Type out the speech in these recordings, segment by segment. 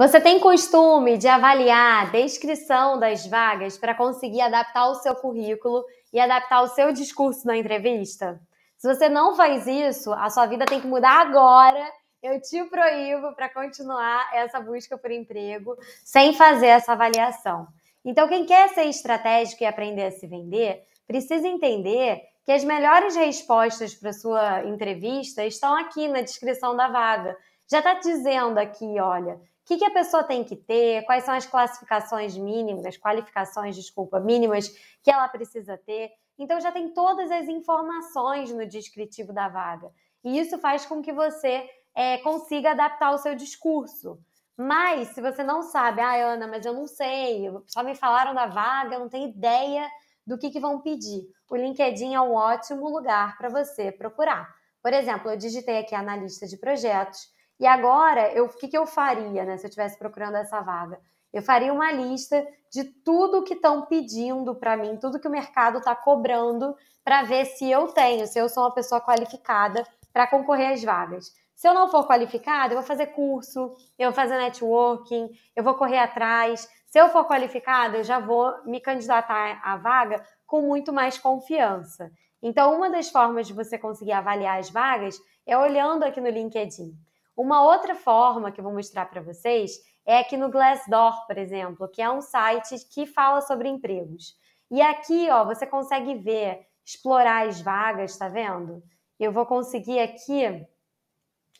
Você tem costume de avaliar a descrição das vagas para conseguir adaptar o seu currículo e adaptar o seu discurso na entrevista? Se você não faz isso, a sua vida tem que mudar agora. Eu te proíbo para continuar essa busca por emprego sem fazer essa avaliação. Então, quem quer ser estratégico e aprender a se vender, precisa entender que as melhores respostas para sua entrevista estão aqui na descrição da vaga. Já está dizendo aqui, olha, que, que a pessoa tem que ter, quais são as classificações mínimas, qualificações, desculpa, mínimas que ela precisa ter. Então já tem todas as informações no descritivo da vaga. E isso faz com que você é, consiga adaptar o seu discurso. Mas se você não sabe, ah, Ana, mas eu não sei, só me falaram da vaga, eu não tenho ideia do que, que vão pedir. O LinkedIn é um ótimo lugar para você procurar. Por exemplo, eu digitei aqui analista de projetos, e agora, eu, o que, que eu faria, né, se eu estivesse procurando essa vaga? Eu faria uma lista de tudo que estão pedindo para mim, tudo que o mercado está cobrando, para ver se eu tenho, se eu sou uma pessoa qualificada para concorrer às vagas. Se eu não for qualificada, eu vou fazer curso, eu vou fazer networking, eu vou correr atrás. Se eu for qualificada, eu já vou me candidatar à vaga com muito mais confiança. Então, uma das formas de você conseguir avaliar as vagas é olhando aqui no LinkedIn. Uma outra forma que eu vou mostrar para vocês é aqui no Glassdoor, por exemplo, que é um site que fala sobre empregos. E aqui, ó, você consegue ver, explorar as vagas, tá vendo? Eu vou conseguir aqui,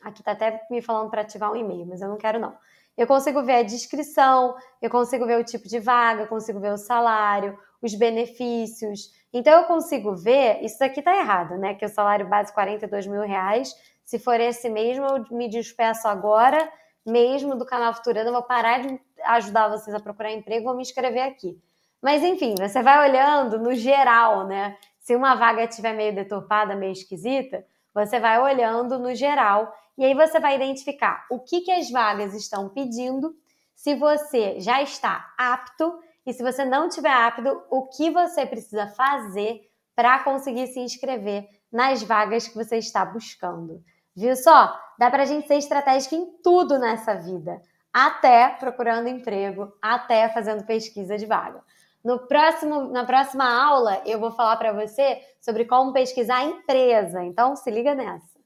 aqui tá até me falando para ativar um e-mail, mas eu não quero não. Eu consigo ver a descrição, eu consigo ver o tipo de vaga, eu consigo ver o salário, os benefícios. Então eu consigo ver, isso aqui tá errado, né? Que o salário base é 42 mil reais se for esse mesmo, eu me despeço agora mesmo do canal Futurando, eu vou parar de ajudar vocês a procurar emprego, vou me inscrever aqui. Mas enfim, você vai olhando no geral, né? Se uma vaga estiver meio deturpada, meio esquisita, você vai olhando no geral e aí você vai identificar o que, que as vagas estão pedindo, se você já está apto e se você não tiver apto, o que você precisa fazer para conseguir se inscrever nas vagas que você está buscando. Viu só? Dá para a gente ser estratégico em tudo nessa vida, até procurando emprego, até fazendo pesquisa de vaga. No próximo, na próxima aula, eu vou falar para você sobre como pesquisar empresa. Então, se liga nessa.